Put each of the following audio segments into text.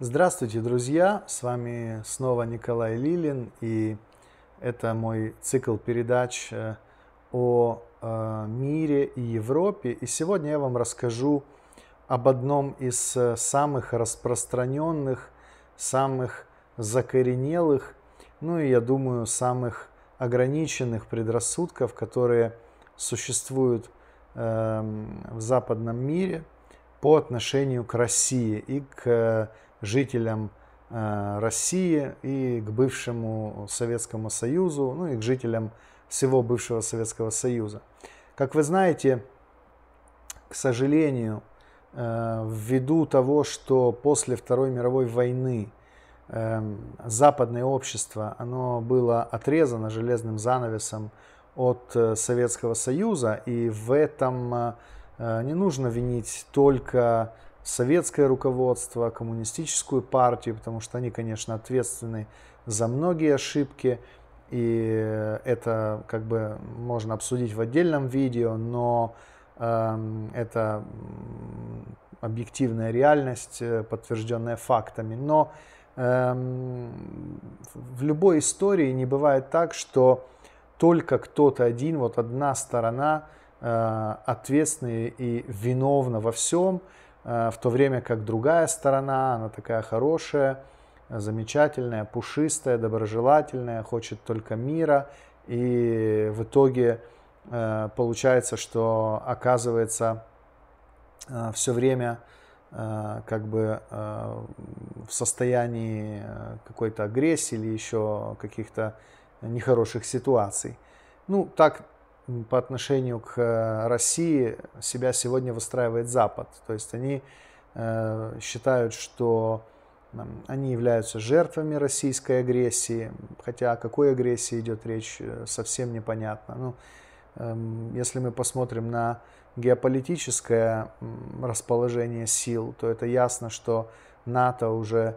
Здравствуйте, друзья! С вами снова Николай Лилин, и это мой цикл передач э, о э, мире и Европе. И сегодня я вам расскажу об одном из э, самых распространенных, самых закоренелых, ну и, я думаю, самых ограниченных предрассудков, которые существуют эм, в западном мире по отношению к России и к жителям э, России и к бывшему Советскому Союзу, ну и к жителям всего бывшего Советского Союза. Как вы знаете, к сожалению, э, ввиду того, что после Второй мировой войны э, западное общество, оно было отрезано железным занавесом от Советского Союза, и в этом не нужно винить только советское руководство, коммунистическую партию, потому что они, конечно, ответственны за многие ошибки, и это как бы можно обсудить в отдельном видео, но э, это объективная реальность, э, подтвержденная фактами. Но э, в любой истории не бывает так, что только кто-то один, вот одна сторона э, ответственна и виновна во всем, Э, в то время как другая сторона, она такая хорошая, замечательная, пушистая, доброжелательная, хочет только мира. И в итоге э, получается, что оказывается э, все время как бы в состоянии какой-то агрессии или еще каких-то нехороших ситуаций. Ну, так по отношению к э, России себя сегодня выстраивает Запад. То есть они э, считают, что они являются жертвами российской агрессии, хотя о какой агрессии идет речь, э, совсем непонятно. Ну, эм, если мы посмотрим на геополитическое расположение сил, то это ясно, что НАТО уже,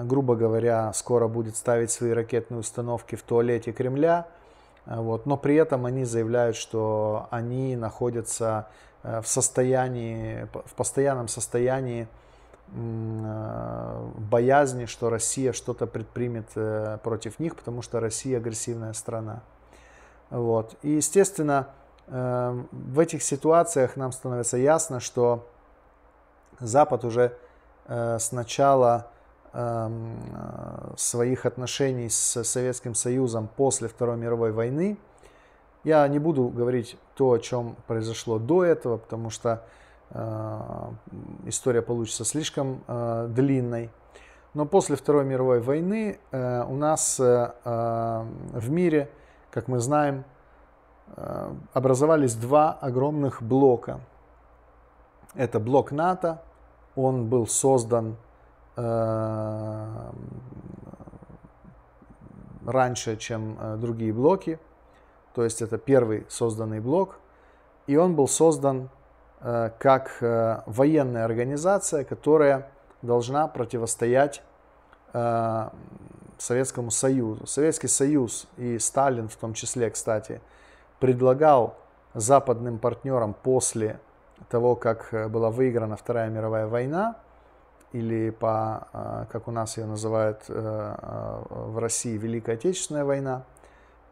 грубо говоря, скоро будет ставить свои ракетные установки в туалете Кремля – а, вот. Но при этом они заявляют, что они находятся э, в состоянии, в постоянном состоянии э, боязни, что Россия что-то предпримет э, против них, потому что Россия агрессивная страна. Вот. И, естественно, в этих ситуациях нам становится ясно, что Запад уже с начала Эм, э, своих отношений с Советским Союзом после Второй мировой войны. Я не буду говорить то, о чем произошло до этого, потому что э, история получится слишком э, длинной. Но после Второй мировой войны у нас в мире, как мы знаем, образовались два огромных блока. Это блок НАТО, он был создан Э, раньше, чем э, другие блоки. То есть это первый созданный блок. И он был создан э, как военная организация, которая должна противостоять Советскому Союзу. Советский Союз и Сталин в том числе, кстати, предлагал западным партнерам после того, как была выиграна Вторая мировая война, или по, э, как у нас ее называют э, э, в России, Великая Отечественная война.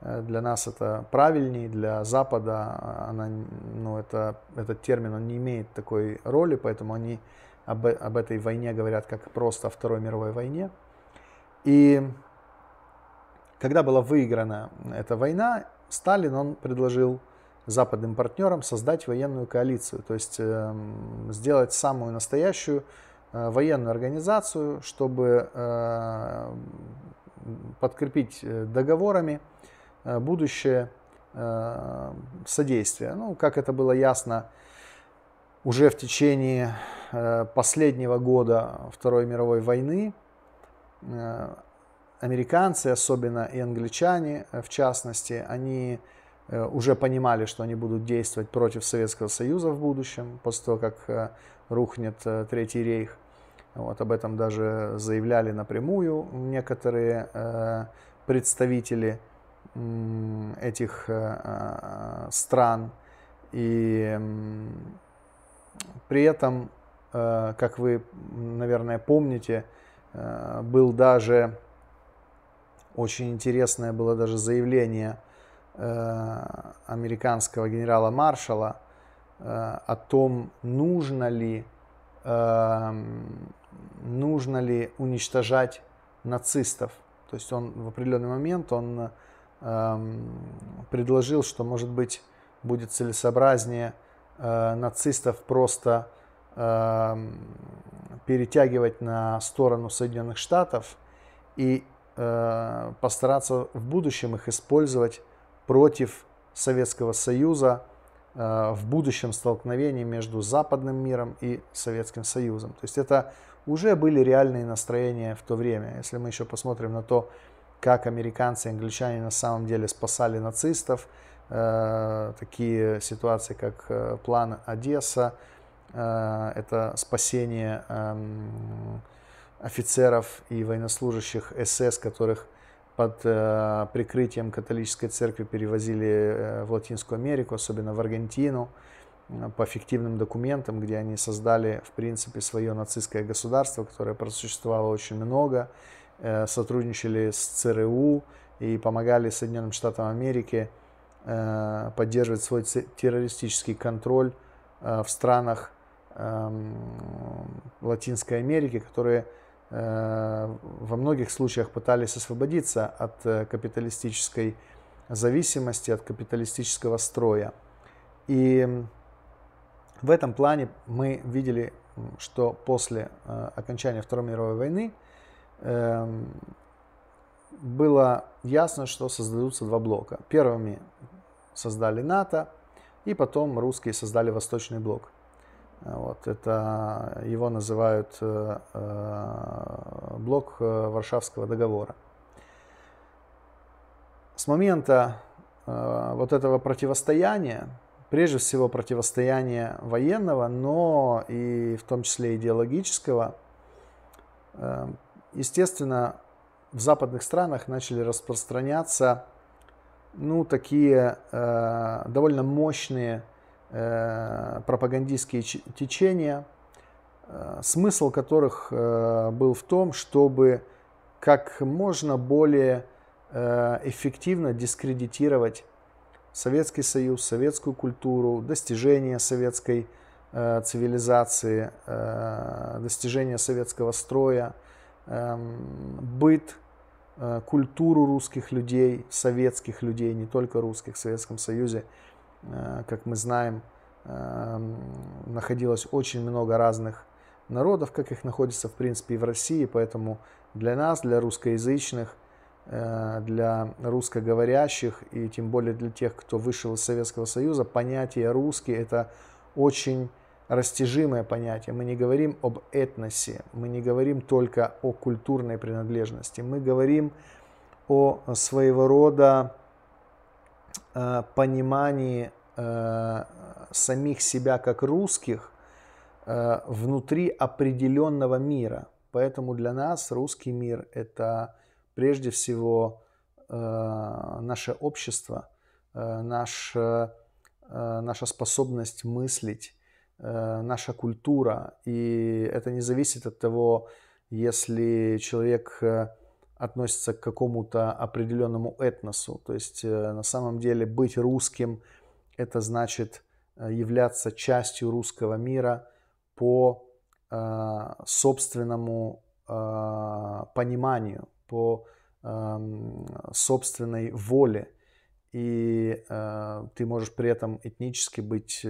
Для нас это правильнее, для Запада она, ну, это, этот термин он не имеет такой роли, поэтому они об, об этой войне говорят как просто о Второй мировой войне. И когда была выиграна эта война, Сталин он предложил западным партнерам создать военную коалицию, то есть э, сделать самую настоящую Э, военную организацию, чтобы э, подкрепить э, договорами будущее содействие. Ну, как это было ясно уже в течение последнего года Второй мировой войны, американцы, особенно и англичане в частности, они уже понимали, что они будут действовать против Советского Союза в будущем, после того, как рухнет Третий рейх. Вот об этом даже заявляли напрямую некоторые э, представители э, этих э, стран. И при этом, э, как вы, наверное, помните, э, был даже очень интересное было даже заявление э, американского генерала-маршала о том, нужно ли нужно ли уничтожать нацистов. То есть он в определенный момент он эм, предложил, что, может быть, будет целесообразнее э, нацистов просто э, перетягивать на сторону Соединенных Штатов и э, постараться в будущем их использовать против Советского Союза э, в будущем столкновении между западным миром и Советским Союзом. То есть это уже были реальные настроения в то время. Если мы еще посмотрим на то, как американцы и англичане на самом деле спасали нацистов, э, такие ситуации, как э, план Одесса, э, это спасение эм, офицеров и военнослужащих СС, которых под прикрытием католической церкви перевозили в Латинскую Америку, особенно в Аргентину по фиктивным документам, где они создали, в принципе, свое нацистское государство, которое просуществовало очень много, э, сотрудничали с ЦРУ и помогали Соединенным Штатам Америки э, поддерживать свой террористический контроль э, в странах эм, Латинской Америки, которые во многих случаях пытались освободиться от капиталистической зависимости, от капиталистического строя. И в этом плане мы видели, что после э, окончания Второй мировой войны эм, было ясно, что создадутся два блока. Первыми создали НАТО, и потом русские создали Восточный блок. Э, вот, это э, его называют блок Варшавского договора. С момента вот этого противостояния прежде всего противостояние военного, но и в том числе идеологического. Эм, естественно, в западных странах начали распространяться ну, такие э, довольно мощные э, пропагандистские течения, э, смысл которых э, был в том, чтобы как можно более э, эффективно дискредитировать Советский Союз, советскую культуру, достижения советской э, цивилизации, э, достижения советского строя, э, быт, э, культуру русских людей, советских людей, не только русских в Советском Союзе, э, как мы знаем, э, находилось очень много разных народов, как их находится в принципе и в России, поэтому для нас, для русскоязычных, Э, для русскоговорящих и тем более для тех, кто вышел из Советского Союза, понятие русский это очень растяжимое понятие. Мы не говорим об этносе, мы не говорим только о культурной принадлежности, мы говорим о своего рода э, понимании э, самих себя как русских э, внутри определенного мира. Поэтому для нас русский мир это прежде всего э, наше общество, э, наша, э, наша способность мыслить, наша культура. И это не зависит от того, если человек относится к какому-то определенному этносу. То есть на самом деле быть русским – это значит являться частью русского мира по собственному пониманию, по эм, собственной воле. И э, ты можешь при этом этнически быть, э,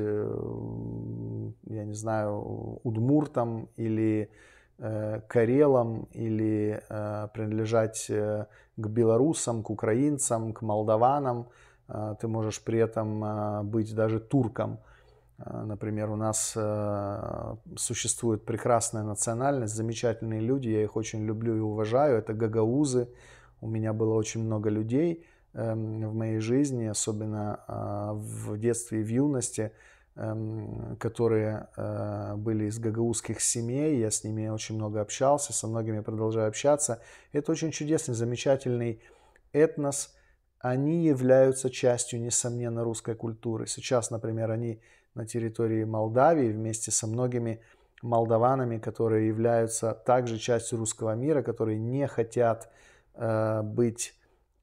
я не знаю, удмуртом или э, карелом, или э, принадлежать э, к белорусам, к украинцам, к молдаванам. Э, ты можешь при этом э, быть даже турком. А, например, у нас а, существует прекрасная национальность, замечательные люди, я их очень люблю и уважаю. Это гагаузы. У меня было очень много людей эм, в моей жизни, особенно а, в детстве и в юности, эм, которые были из гагаузских семей. Я с ними очень много общался, со многими продолжаю общаться. Это очень чудесный, замечательный этнос. Они являются частью, несомненно, русской культуры. Сейчас, например, они на территории Молдавии вместе со многими молдаванами, которые являются также частью русского мира, которые не хотят э, быть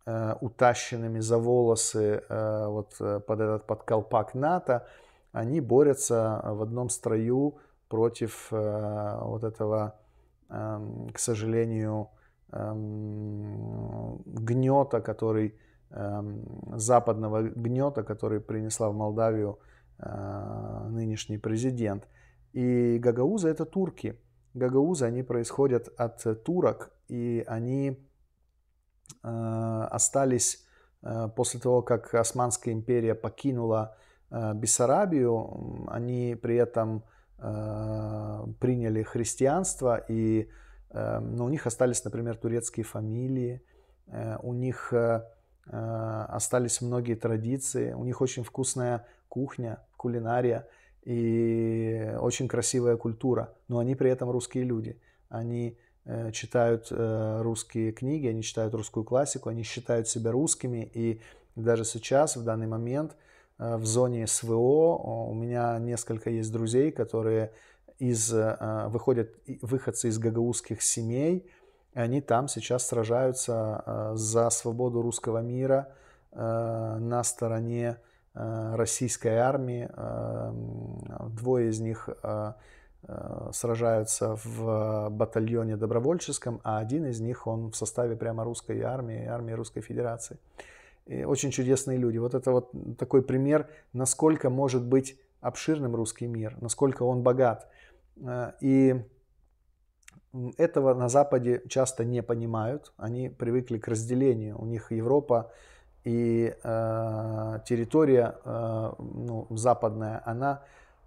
э, утащенными за волосы э, вот э, под этот под колпак НАТО, они борются в одном строю против э, вот этого, э, к сожалению, э, гнета, который эм, западного гнета, который принесла в Молдавию Э, нынешний президент. И гагаузы – это турки. Гагаузы, они происходят от турок, и они э, остались э, после того, как Османская империя покинула Бессарабию, они при этом приняли христианство, и но у них остались, например, турецкие фамилии, у них остались многие традиции, у них очень вкусная кухня, кулинария и очень красивая культура, но они при этом русские люди. Они э, читают э, русские книги, они читают русскую классику, они считают себя русскими. И даже сейчас, в данный момент, э, в зоне СВО у меня несколько есть друзей, которые из, э, выходят выходцы из гагаузских семей, и они там сейчас сражаются э, за свободу русского мира э, на стороне Э, российской армии. Эм, двое из них э, э, сражаются в батальоне добровольческом, а один из них, он в составе прямо русской армии, армии Русской Федерации. И очень чудесные люди. Вот это вот такой пример, насколько может быть обширным русский мир, насколько он богат. И этого на Западе часто не понимают. Они привыкли к разделению. У них Европа и э, территория э, ну, западная, она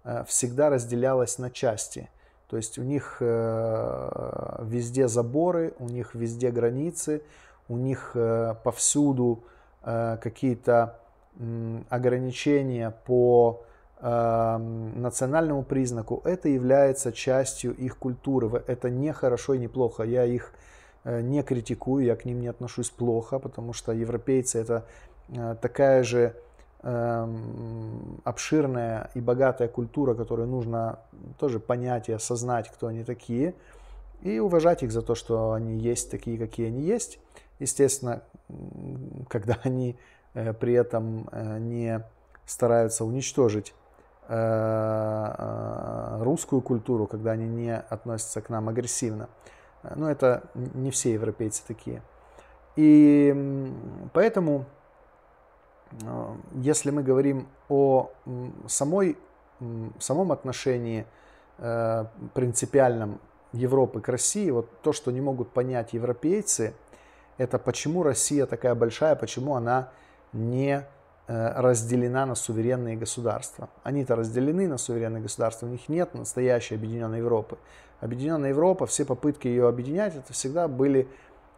э, всегда разделялась на части. То есть у них э, везде заборы, у них везде границы, у них э, повсюду э, какие-то э, ограничения по э, национальному признаку. Это является частью их культуры. Это не хорошо и не плохо. Я их Э, не критикую, я к ним не отношусь плохо, потому что европейцы это э, такая же эм, обширная и богатая культура, которую нужно тоже понять и осознать, кто они такие, и уважать их за то, что они есть такие, какие они есть. Естественно, когда они э, при этом не стараются уничтожить русскую культуру, когда они не относятся к нам агрессивно. Э, Но ну, это не все европейцы такие. И поэтому, э, если мы говорим о самой, самом отношении э, принципиальном Европы к России, вот то, что не могут понять европейцы, это почему Россия такая большая, почему она не Э, разделена на суверенные государства. Они-то разделены на суверенные государства, у них нет настоящей объединенной Европы. Объединенная Европа, все попытки ее объединять, это всегда были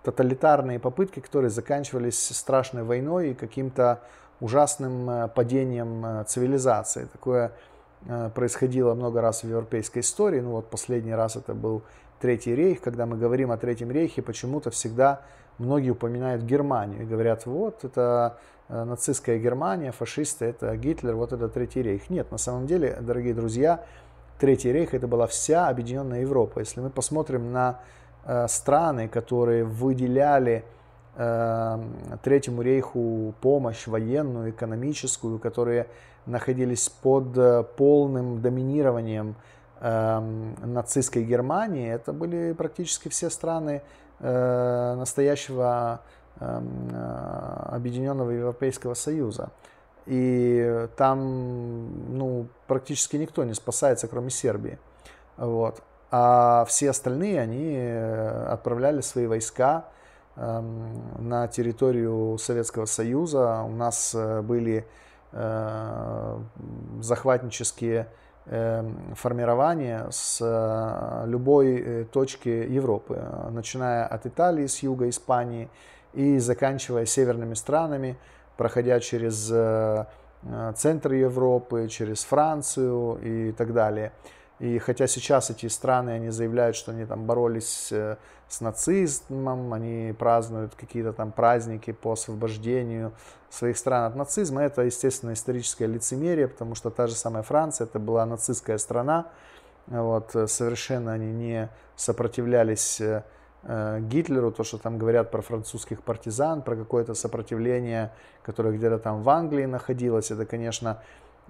тоталитарные попытки, которые заканчивались страшной войной и каким-то ужасным э, падением э, цивилизации. Такое происходило много раз в европейской истории. Ну вот последний раз это был Третий рейх. Когда мы говорим о Третьем рейхе, почему-то всегда многие упоминают Германию и говорят, вот это Э, нацистская Германия, фашисты, это Гитлер, вот это Третий рейх. Нет, на самом деле, дорогие друзья, Третий рейх это была вся объединенная Европа. Если мы посмотрим на э, страны, которые выделяли э, Третьему рейху помощь военную, экономическую, которые находились под полным доминированием эм, нацистской Германии, это были практически все страны настоящего Эм, э, Объединенного Европейского Союза. И там ну, практически никто не спасается, кроме Сербии. Вот. А все остальные, они э, отправляли свои войска эм, на территорию Советского Союза. У нас э, были захватнические эм, формирования с любой точки Европы, начиная от Италии, с юга Испании – и заканчивая северными странами, проходя через э, э, центр Европы, через Францию и так далее. И хотя сейчас эти страны, они заявляют, что они там боролись э, с нацизмом, они празднуют какие-то там праздники по освобождению своих стран от нацизма, это, естественно, историческое лицемерие, потому что та же самая Франция, это была нацистская страна, вот, совершенно они не сопротивлялись Э, Гитлеру, то, что там говорят про французских партизан, про какое-то сопротивление, которое где-то там в Англии находилось, это, конечно,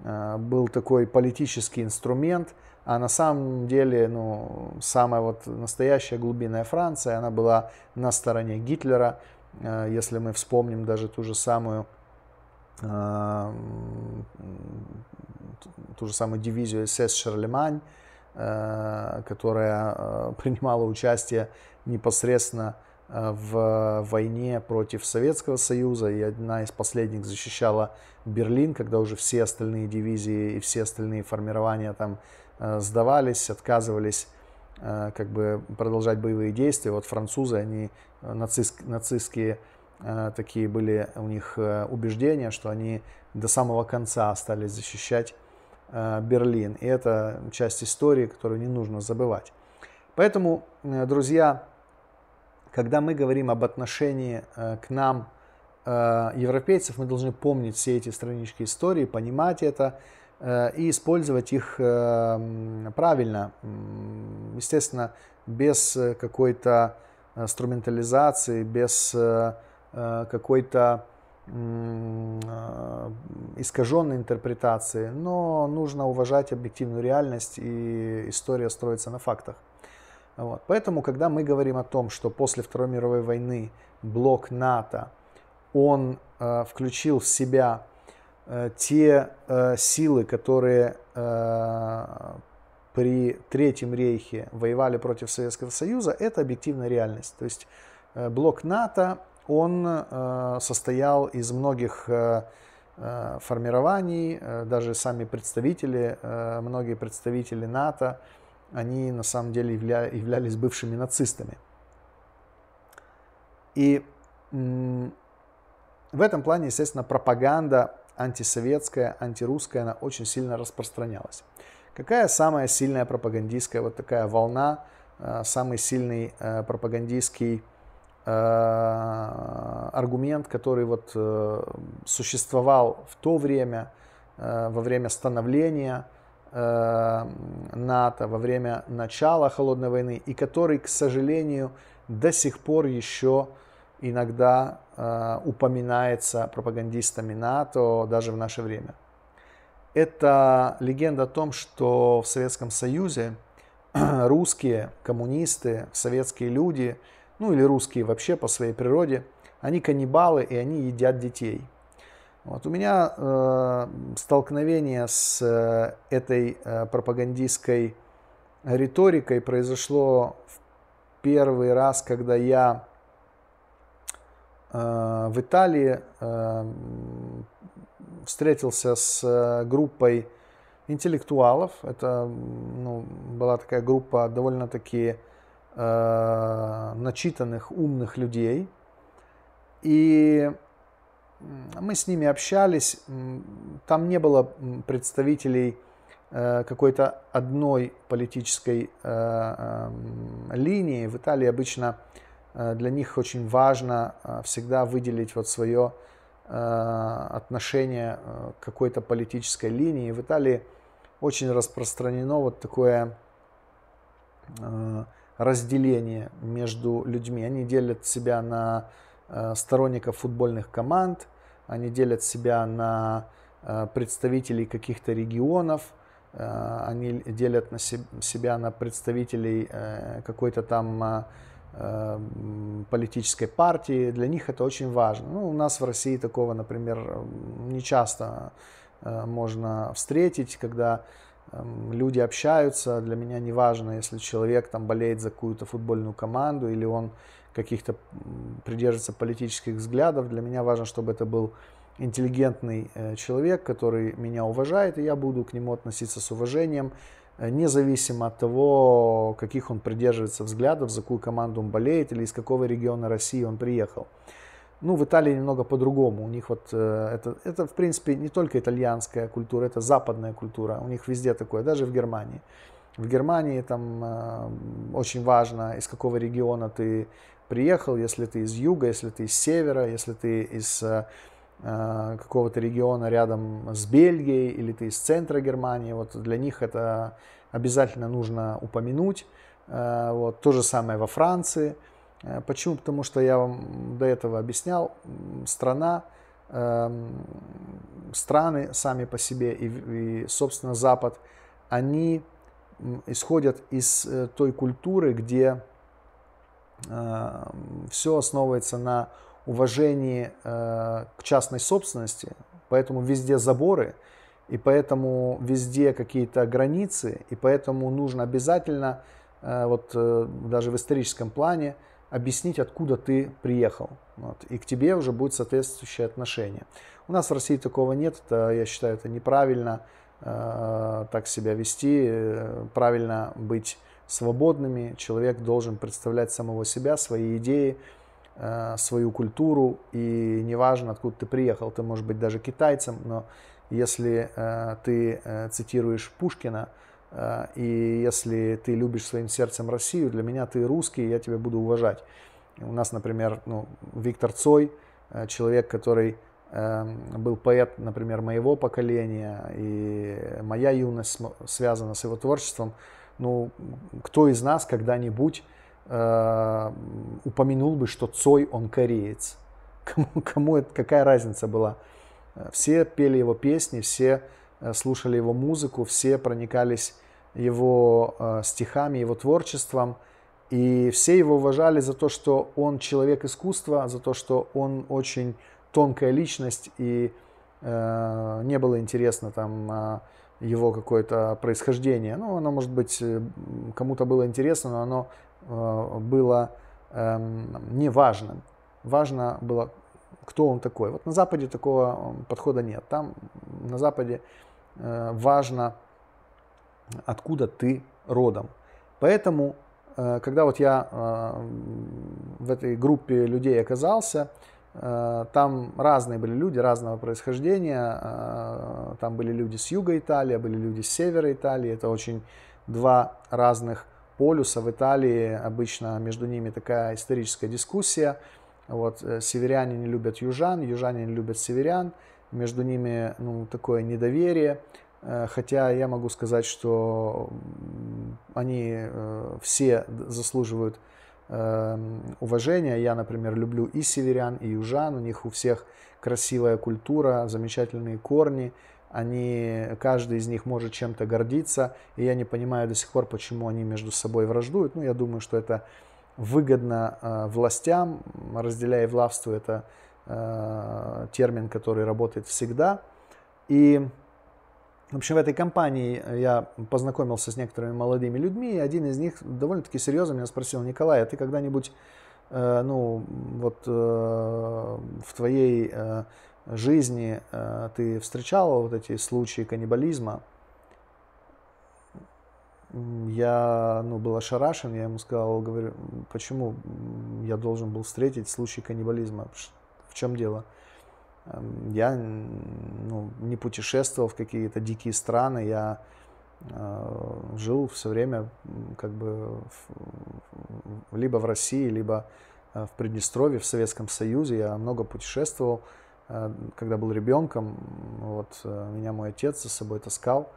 э, был такой политический инструмент, а на самом деле, ну, самая вот настоящая глубинная Франция, она была на стороне Гитлера, э, если мы вспомним даже ту же самую ту же самую дивизию СС Шарлемань, которая принимала участие непосредственно э, в войне против Советского Союза, и одна из последних защищала Берлин, когда уже все остальные дивизии и все остальные формирования там э, сдавались, отказывались э, как бы продолжать боевые действия. Вот французы, они нацист, нацистские такие были у них убеждения, что они до самого конца остались защищать Берлин. И это часть истории, которую не нужно забывать. Поэтому, друзья, когда мы говорим об отношении э, к нам, э, европейцев, мы должны помнить все эти странички истории, понимать это э, и использовать их правильно, естественно, без какой-то инструментализации, без какой-то искаженной интерпретации, но нужно уважать объективную реальность, и история строится на фактах. Вот. Поэтому, когда мы говорим о том, что после Второй мировой войны блок НАТО, он э, включил в себя э, те э, силы, которые э, при Третьем рейхе воевали против Советского Союза, это объективная реальность. То есть э, блок НАТО, он э, состоял из многих э, э формирований, э, даже сами представители, э, многие представители НАТО, они на самом деле явля, являлись бывшими нацистами. И в этом плане, естественно, пропаганда антисоветская, антирусская, она очень сильно распространялась. Какая самая сильная пропагандистская вот такая волна, э, самый сильный э, пропагандистский э, аргумент, который вот существовал в то время, во время становления – Э, НАТО во время начала холодной войны и который, к сожалению, до сих пор еще иногда э, упоминается пропагандистами НАТО даже в наше время. Это легенда о том, что в Советском Союзе русские коммунисты, советские люди, ну или русские вообще по своей природе, они каннибалы и они едят детей – вот у меня э, столкновение с э, этой э, пропагандистской риторикой произошло в первый раз, когда я э, в Италии э, встретился с э, группой интеллектуалов. Это ну, была такая группа довольно-таки э, начитанных, умных людей. И мы с ними общались, там не было представителей э, какой-то одной политической э, э, линии. В Италии обычно для них очень важно всегда выделить вот свое отношение к какой-то политической линии. В Италии очень распространено вот такое разделение между людьми. Они делят себя на Э, сторонников футбольных команд, они делят себя на э, представителей каких-то регионов, э, они делят на себя на представителей какой-то там политической партии. Для них это очень важно. Ну, у нас в России такого, например, не часто можно встретить, когда эм, люди общаются. Для меня не важно, если человек там болеет за какую-то футбольную команду или он каких-то придерживается политических взглядов. Для меня важно, чтобы это был интеллигентный э, человек, который меня уважает, и я буду к нему относиться с уважением, э, независимо от того, каких он придерживается взглядов, за какую команду он болеет или из какого региона России он приехал. Ну, в Италии немного по-другому. У них вот э, это, это, в принципе, не только итальянская культура, это западная культура. У них везде такое, даже в Германии. В Германии там э, очень важно, из какого региона ты приехал, если ты из юга, если ты из севера, если ты из э, э, какого-то региона рядом с Бельгией или ты из центра Германии, вот для них это обязательно нужно упомянуть. Э, вот то же самое во Франции. Почему? Потому что я вам до этого объяснял, страна, эм, страны сами по себе и, и собственно, Запад, они исходят из той культуры, где Эм, все основывается на уважении э, к частной собственности, поэтому везде заборы, и поэтому везде какие-то границы, и поэтому нужно обязательно, э, вот э, даже в историческом плане, объяснить, откуда ты приехал. Вот, и к тебе уже будет соответствующее отношение. У нас в России такого нет, это, я считаю, это неправильно э, так себя вести, правильно быть свободными. Человек должен представлять самого себя, свои идеи, э, свою культуру. И неважно, откуда ты приехал, ты можешь быть даже китайцем, но если э, ты э, цитируешь Пушкина, и если ты любишь своим сердцем Россию, для меня ты русский, я тебя буду уважать. У нас, например, ну, Виктор Цой, человек, который эм, был поэт, например, моего поколения, и моя юность связана с его творчеством, ну, кто из нас когда-нибудь э, упомянул бы, что Цой, он кореец? Кому, кому это, какая разница была? Все пели его песни, все э, слушали его музыку, все проникались его э, стихами, его творчеством. И все его уважали за то, что он человек искусства, за то, что он очень тонкая личность, и э, не было интересно там э, его какое-то происхождение. Ну, оно, может быть, э, кому-то было интересно, но оно э, было э, эм, неважным. Важно было, кто он такой. Вот на Западе такого подхода нет. Там на Западе э, важно, откуда ты родом. Поэтому, когда вот я в этой группе людей оказался, Э, там разные были люди, разного происхождения. Э, там были люди с юга Италии, были люди с севера Италии. Это очень два разных полюса. В Италии обычно между ними такая историческая дискуссия. Вот, э, северяне не любят южан, южане не любят северян. Между ними ну, такое недоверие. Хотя я могу сказать, что они все заслуживают Эм, уважения. Я, например, люблю и северян, и южан. У них у всех красивая культура, замечательные корни. Они, каждый из них может чем-то гордиться. И я не понимаю до сих пор, почему они между собой враждуют. Ну, я думаю, что это выгодно э, властям. Разделяя влавство, это э, термин, который работает всегда. И в общем, в этой компании э, я познакомился с некоторыми молодыми людьми, и один из них довольно-таки серьезно меня спросил, Николай, а ты когда-нибудь, э, ну, вот э, в твоей э, жизни э, ты встречал вот эти случаи каннибализма? Я, ну, был ошарашен, я ему сказал, говорю, почему я должен был встретить случай каннибализма? В чем дело? Эм, я ну, не путешествовал в какие-то дикие страны, я э, жил все время как бы в, либо в России, либо э, в Приднестровье, в Советском Союзе. Я много путешествовал, э, когда был ребенком. Вот меня мой отец за собой таскал.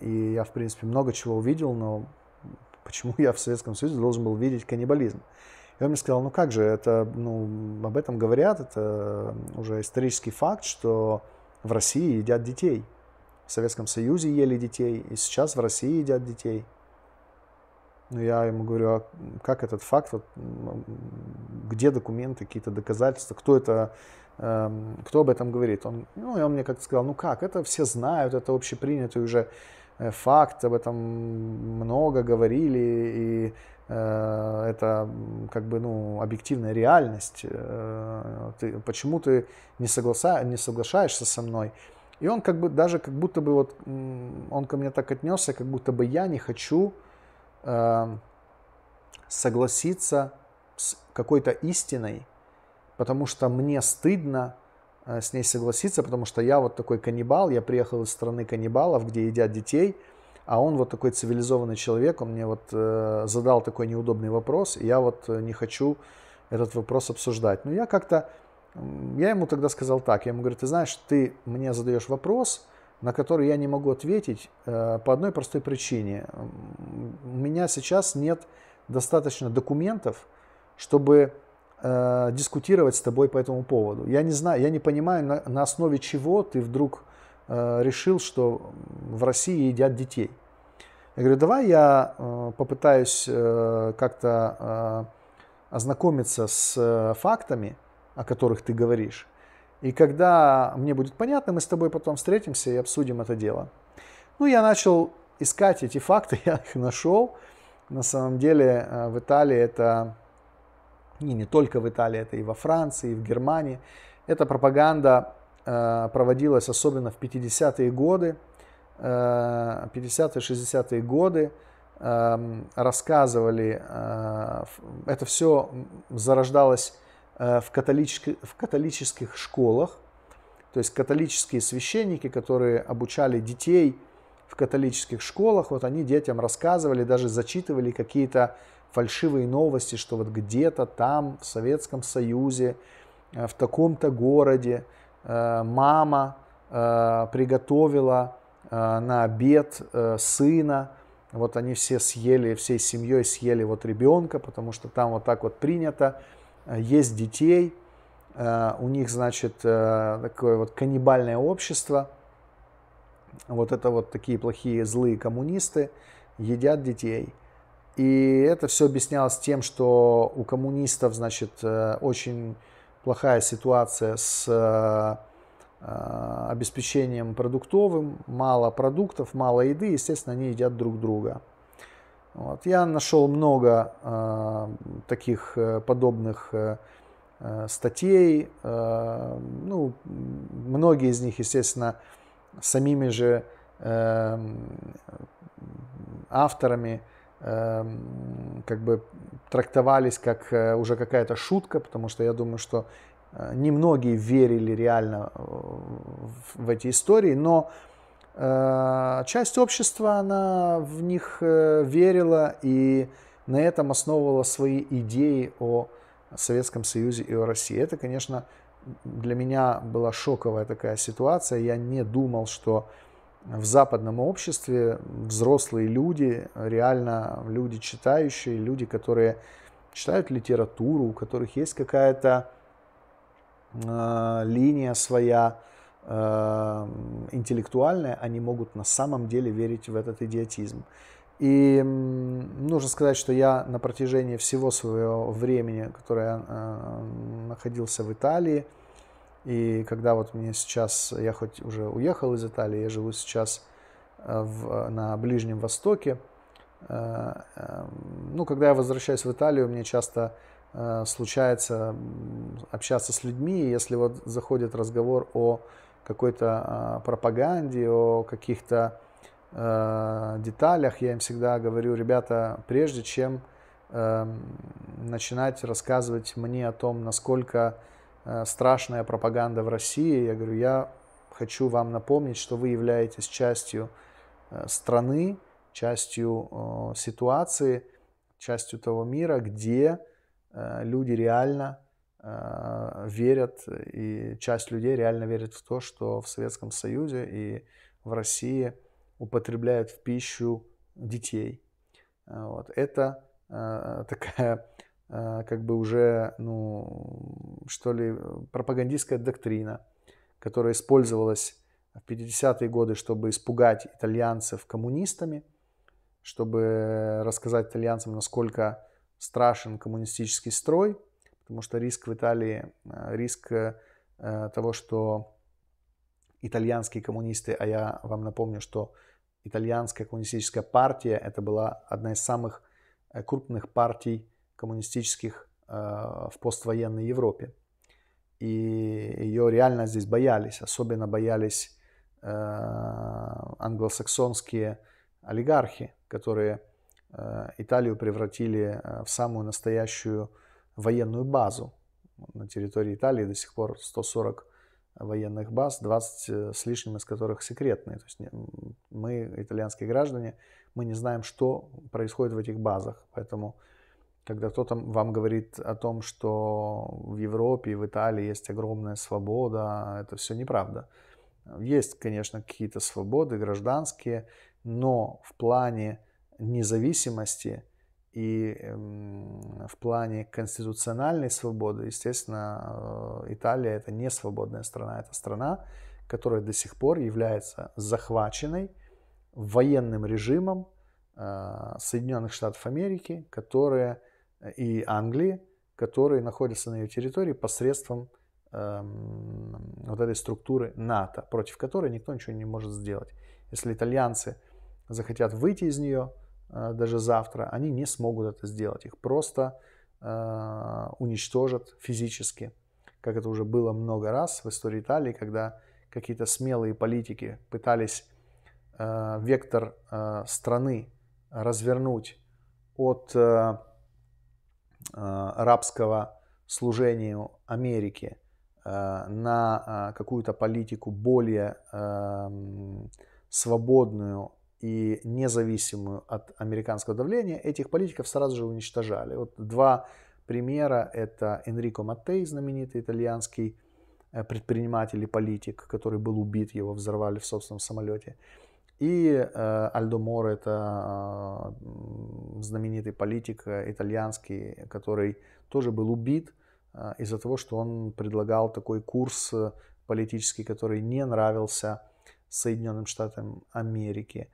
И я, в принципе, много чего увидел, но почему я в Советском Союзе должен был видеть каннибализм? И он мне сказал, ну как же, это, ну, об этом говорят, это уже исторический факт, что в России едят детей. В Советском Союзе ели детей, и сейчас в России едят детей. Ну, я ему говорю, а как этот факт, вот, где документы, какие-то доказательства, кто это, э, кто об этом говорит? Он, ну, и он мне как-то сказал, ну как, это все знают, это общепринято уже Э, факт, об этом много говорили, и э, это как бы ну, объективная реальность. Э, ты, почему ты не, согласа, не соглашаешься со мной? И он как бы даже как будто бы вот он ко мне так отнесся, как будто бы я не хочу э, согласиться с какой-то истиной, потому что мне стыдно Э, с ней согласиться, потому что я вот такой каннибал, я приехал из страны каннибалов, где едят детей, а он вот такой цивилизованный человек, он мне вот э, задал такой неудобный вопрос, и я вот э, не хочу этот вопрос обсуждать. Но я как-то, я ему тогда сказал так, я ему говорю, ты знаешь, ты мне задаешь вопрос, на который я не могу ответить э, по одной простой причине. У меня сейчас нет достаточно документов, чтобы э, дискутировать с тобой по этому поводу. Я не знаю, я не понимаю, на, на основе чего ты вдруг э, решил, что в России едят детей. Я говорю, давай я э, попытаюсь э, как-то э, ознакомиться с э, фактами, о которых ты говоришь. И когда мне будет понятно, мы с тобой потом встретимся и обсудим это дело. Ну, я начал искать эти факты, я их нашел. На самом деле э, в Италии это и не только в Италии, это и во Франции, и в Германии. Эта пропаганда э, проводилась особенно в 50-е годы, э, 50-60-е годы, эм, рассказывали, э, это все зарождалось э, в, католических, в католических школах, то есть католические священники, которые обучали детей в католических школах, вот они детям рассказывали, даже зачитывали какие-то фальшивые новости, что вот где-то там, в Советском Союзе, э, в таком-то городе э, мама э, приготовила на обед сына, вот они все съели, всей семьей съели вот ребенка, потому что там вот так вот принято, есть детей, у них, значит, такое вот каннибальное общество, вот это вот такие плохие злые коммунисты едят детей – и это все объяснялось тем, что у коммунистов, значит, э, очень плохая ситуация с э, э, обеспечением продуктовым, мало продуктов, мало еды, естественно, они едят друг друга. Вот. Я нашел много э, таких подобных э, статей. Э, ну, многие из них, естественно, самими же э, авторами Эм, как бы трактовались как э, уже какая-то шутка, потому что я думаю, что э, немногие верили реально э, в эти истории, но часть общества, она в них верила и на этом основывала свои идеи о Советском Союзе и о России. Это, конечно, для меня была шоковая такая ситуация. Я не думал, что в западном обществе взрослые люди, реально люди читающие, люди, которые читают литературу, у которых есть какая-то э, линия своя э, интеллектуальная, они могут на самом деле верить в этот идиотизм. И нужно сказать, что я на протяжении всего своего времени, которое я а, э, находился в Италии, и когда вот мне сейчас, я хоть уже уехал из Италии, я живу сейчас э, в, на Ближнем Востоке. Э, эм, ну, когда я возвращаюсь в Италию, мне часто э, случается общаться с людьми, если вот заходит разговор о какой-то а, пропаганде, о каких-то деталях, я им всегда говорю, ребята, прежде чем эм, начинать рассказывать мне о том, насколько Э, страшная пропаганда в России. Я говорю, я хочу вам напомнить, что вы являетесь частью э, страны, частью э, ситуации, частью того мира, где люди реально верят, и часть людей реально верит в то, что в Советском Союзе и в России употребляют в пищу детей. Вот. Это такая а, как бы уже, ну, что ли, э, пропагандистская доктрина, которая использовалась в 50-е годы, чтобы испугать итальянцев коммунистами, чтобы рассказать итальянцам, насколько страшен коммунистический строй, потому что риск в Италии, а, риск э, а, того, что итальянские коммунисты, а я вам напомню, что итальянская коммунистическая партия, это была одна из самых э, крупных партий коммунистических э, в поствоенной Европе. И ее реально здесь боялись, особенно боялись э, англосаксонские олигархи, которые э, Италию превратили в самую настоящую военную базу. На территории Италии до сих пор 140 военных баз, 20 с лишним из которых секретные. То есть мы, итальянские граждане, мы не знаем, что происходит в этих базах. Поэтому когда кто-то вам говорит о том, что в Европе, в Италии есть огромная свобода, это все неправда. Есть, конечно, какие-то свободы гражданские, но в плане независимости и эм, в плане конституциональной свободы, естественно, э, Италия это не свободная страна, это страна, которая до сих пор является захваченной военным режимом э, Соединенных Штатов Америки, которая и Англии, которые находятся на ее территории посредством эм, вот этой структуры НАТО, против которой никто ничего не может сделать. Если итальянцы захотят выйти из нее э, даже завтра, они не смогут это сделать. Их просто э, уничтожат физически, как это уже было много раз в истории Италии, когда какие-то смелые политики пытались э, вектор страны развернуть от Э, рабского служению Америки э, на э, какую-то политику более свободную и независимую от американского давления, этих политиков сразу же уничтожали. Вот два примера. Это Энрико Маттей, знаменитый итальянский предприниматель и политик, который был убит, его взорвали в собственном самолете. И э, Альдо Моро это э, знаменитый политик э, итальянский, который тоже был убит э, из-за того, что он предлагал такой курс политический, который не нравился Соединенным Штатам Америки.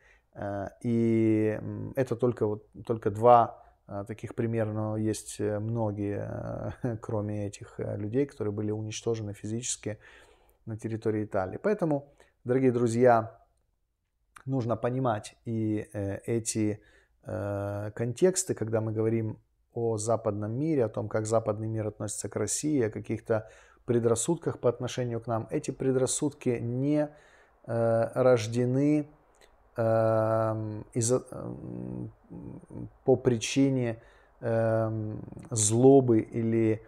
и это только, вот, только два таких примеров, но есть многие, кроме этих людей, которые были уничтожены физически на территории Италии. Поэтому, дорогие друзья, нужно понимать и э, эти э, контексты, когда мы говорим о западном мире, о том, как западный мир относится к России, о каких-то предрассудках по отношению к нам. Эти предрассудки не э, рождены эм, из, эм, по причине эм, злобы или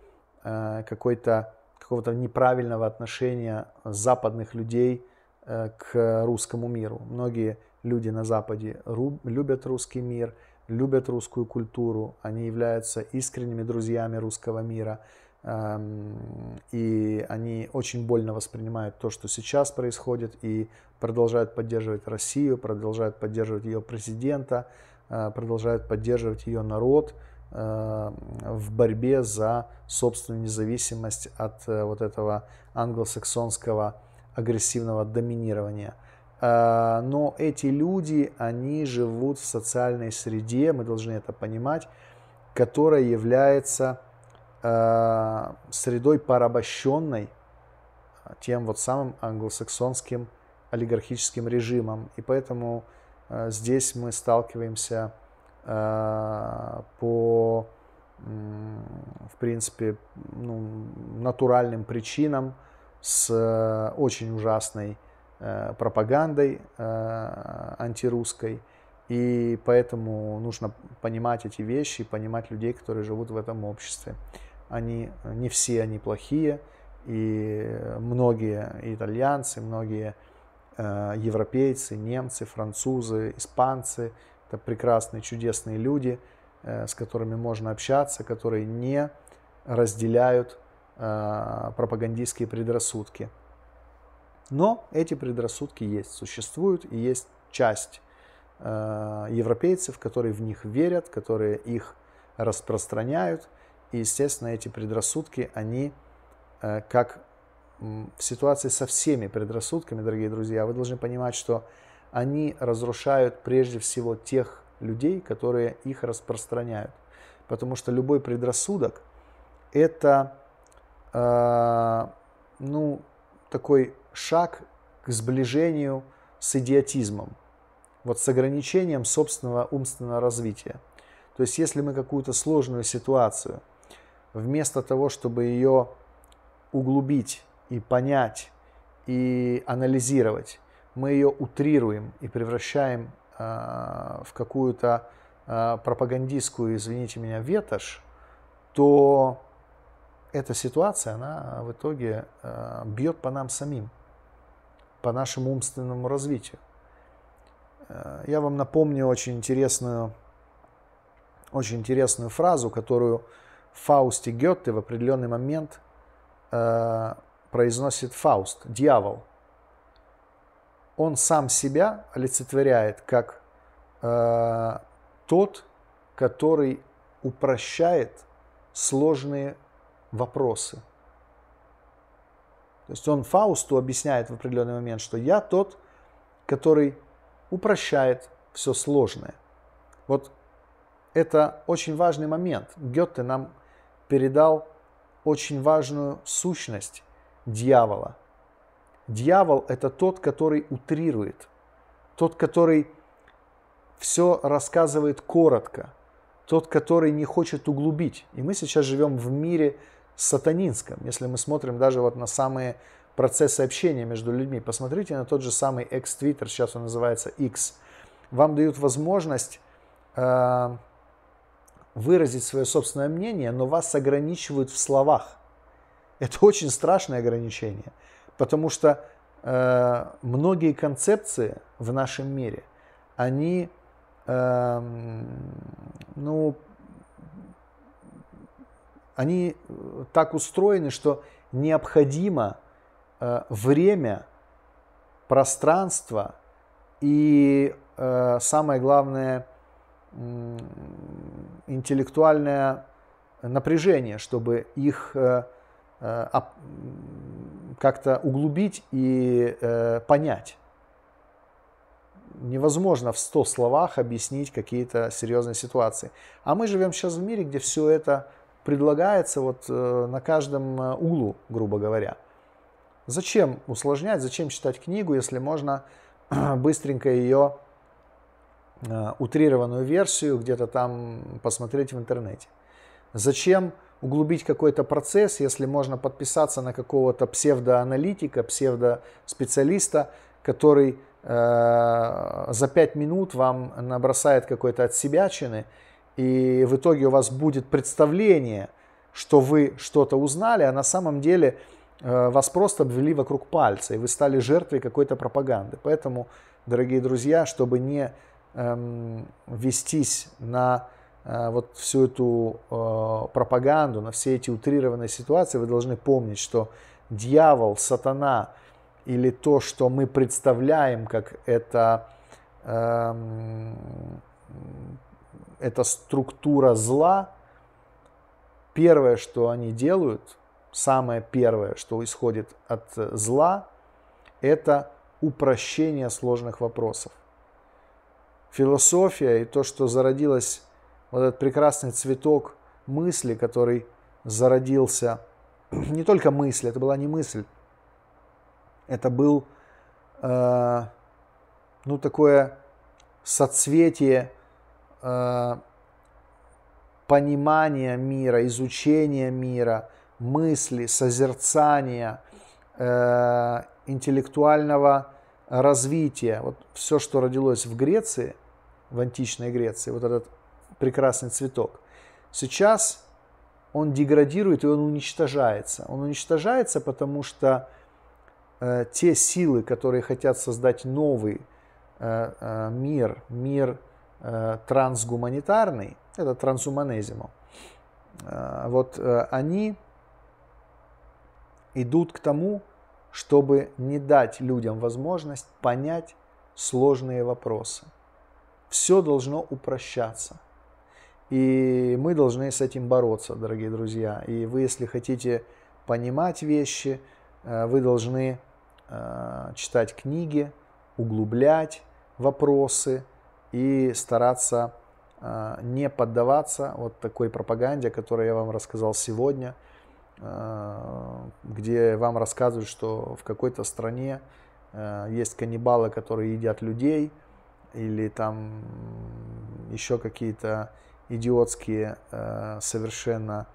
какой-то какого-то неправильного отношения западных людей Э, к русскому миру. Многие люди на Западе любят русский мир, любят русскую культуру, они являются искренними друзьями русского мира, эм, и они очень больно воспринимают то, что сейчас происходит, и продолжают поддерживать Россию, продолжают поддерживать ее президента, э, продолжают поддерживать ее народ э, в борьбе за собственную независимость от вот этого англосаксонского агрессивного доминирования. А, но эти люди, они живут в социальной среде, мы должны это понимать, которая является а, средой порабощенной а, тем вот самым англосаксонским олигархическим режимом. И поэтому здесь мы сталкиваемся по, в принципе, ну, натуральным причинам – с э, очень ужасной э, пропагандой э, антирусской. И поэтому нужно понимать эти вещи, понимать людей, которые живут в этом обществе. Они, не все они плохие, и многие итальянцы, многие европейцы, немцы, французы, испанцы – это прекрасные, чудесные люди, с которыми можно общаться, которые не разделяют Э, пропагандистские предрассудки. Но эти предрассудки есть, существуют, и есть часть э, европейцев, которые в них верят, которые их распространяют. И, естественно, эти предрассудки, они э, как в ситуации со всеми предрассудками, дорогие друзья, вы должны понимать, что они разрушают прежде всего тех людей, которые их распространяют. Потому что любой предрассудок – это Э, ну, такой шаг к сближению с идиотизмом, вот с ограничением собственного умственного развития. То есть если мы какую-то сложную ситуацию, вместо того, чтобы ее углубить и понять и анализировать, мы ее утрируем и превращаем э, в какую-то э, пропагандистскую, извините меня, ветошь, то эта ситуация, она в итоге э, бьет по нам самим, по нашему умственному развитию. Э, я вам напомню очень интересную, очень интересную фразу, которую Фаусте Гетте в определенный момент э, произносит Фауст, дьявол. Он сам себя олицетворяет как тот, который упрощает сложные вопросы. То есть он Фаусту объясняет в определенный момент, что я тот, который упрощает все сложное. Вот это очень важный момент. Гёте нам передал очень важную сущность дьявола. Дьявол – это тот, который утрирует, тот, который все рассказывает коротко, тот, который не хочет углубить. И мы сейчас живем в мире сатанинском. Если мы смотрим даже вот на самые процессы общения между людьми, посмотрите на тот же самый X-Twitter, сейчас он называется X. Вам дают возможность э, выразить свое собственное мнение, но вас ограничивают в словах. Это очень страшное ограничение, потому что э, многие концепции в нашем мире, они, э, ну, они э, так устроены, что необходимо э, время, пространство и э, самое главное интеллектуальное напряжение, чтобы их как-то углубить и понять. Невозможно в 100 словах объяснить какие-то серьезные ситуации. А мы живем сейчас в мире, где все это предлагается вот э, на каждом э, углу, грубо говоря. Зачем усложнять, зачем читать книгу, если можно быстренько ее э, утрированную версию где-то там посмотреть в интернете? Зачем углубить какой-то процесс, если можно подписаться на какого-то псевдоаналитика, псевдоспециалиста, который э, за пять минут вам набросает какой-то от себячины, чины и в итоге у вас будет представление, что вы что-то узнали, а на самом деле э, вас просто обвели вокруг пальца, и вы стали жертвой какой-то пропаганды. Поэтому, дорогие друзья, чтобы не эм, вестись на э, вот всю эту э, пропаганду, на все эти утрированные ситуации, вы должны помнить, что дьявол, сатана или то, что мы представляем, как это эм, эта структура зла, первое, что они делают, самое первое, что исходит от э, зла, это упрощение сложных вопросов. Философия и то, что зародилось, вот этот прекрасный цветок мысли, который зародился, не только мысль, это была не мысль, это был, э, ну, такое соцветие э, понимания мира, изучения мира, мысли, созерцания, э, интеллектуального развития. Вот все, что родилось в Греции, в античной Греции, вот этот прекрасный цветок, сейчас он деградирует и он уничтожается. Он уничтожается, потому что э, те силы, которые хотят создать новый э, э, мир, мир Э, трансгуманитарный, это трансуманезимо, э, вот э, они идут к тому, чтобы не дать людям возможность понять сложные вопросы. Все должно упрощаться. И мы должны с этим бороться, дорогие друзья. И вы, если хотите понимать вещи, вы должны читать книги, углублять вопросы – и стараться э, не поддаваться вот такой пропаганде, о которой я вам рассказал сегодня, э, где вам рассказывают, что в какой-то стране э, есть каннибалы, которые едят людей, или там еще какие-то идиотские совершенно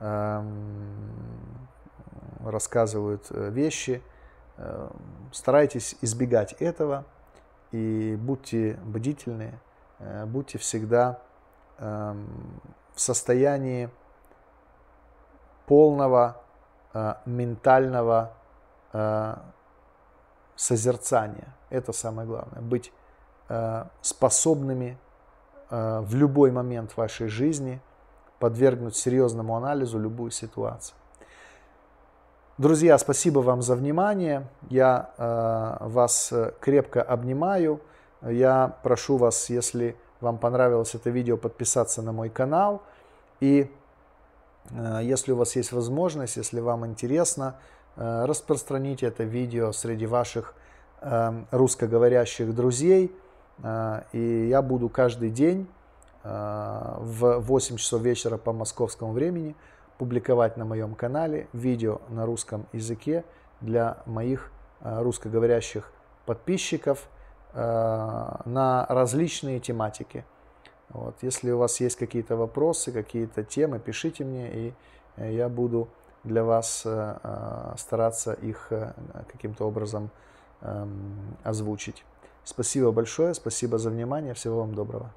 эм, рассказывают вещи. Старайтесь избегать этого, и будьте бдительны, э, будьте всегда эм, в состоянии полного э, ментального э, созерцания. Это самое главное. Быть способными в любой момент вашей жизни подвергнуть серьезному анализу любую ситуацию. Друзья, спасибо вам за внимание. Я э, вас э, крепко обнимаю. Я прошу вас, если вам понравилось это видео, подписаться на мой канал. И э, если у вас есть возможность, если вам интересно, э, распространите это видео среди ваших э, русскоговорящих друзей. Э, и я буду каждый день э, в 8 часов вечера по московскому времени публиковать на моем канале видео на русском языке для моих э, русскоговорящих подписчиков э, на различные тематики. Вот. Если у вас есть какие-то вопросы, какие-то темы, пишите мне, и э, я буду для вас стараться их каким-то образом эм, озвучить. Спасибо большое, спасибо за внимание, всего вам доброго.